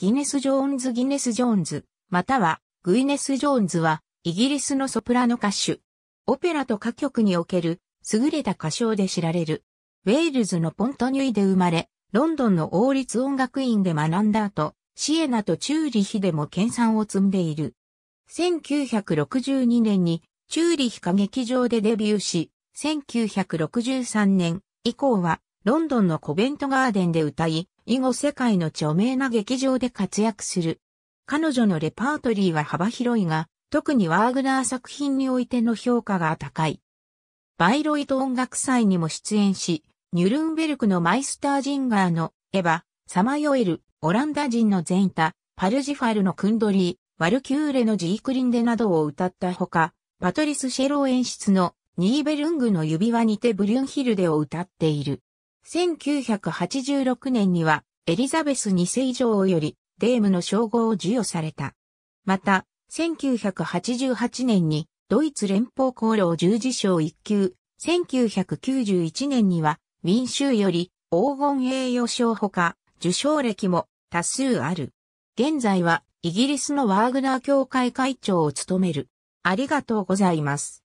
ギネス・ジョーンズ・ギネス・ジョーンズ、またはグイネス・ジョーンズは、イギリスのソプラノ歌手。オペラと歌曲における優れた歌唱で知られる。ウェールズのポントニュイで生まれ、ロンドンの王立音楽院で学んだ後、シエナとチューリヒでも研鑽を積んでいる。1962年にチューリヒ歌劇場でデビューし、1963年以降はロンドンのコベントガーデンで歌い、以後世界の著名な劇場で活躍する。彼女のレパートリーは幅広いが、特にワーグナー作品においての評価が高い。バイロイト音楽祭にも出演し、ニュルンベルクのマイスタージンガーのエヴァ、サマヨエル、オランダ人のゼンタ、パルジファルのクンドリー、ワルキューレのジークリンデなどを歌ったほか、パトリス・シェロー演出のニーベルングの指輪にてブリュンヒルデを歌っている。1986年にはエリザベス2世女王よりデームの称号を授与された。また、1988年にドイツ連邦功労十字章一級、1991年にはウィンーより黄金栄誉賞ほか受賞歴も多数ある。現在はイギリスのワーグナー協会会長を務める。ありがとうございます。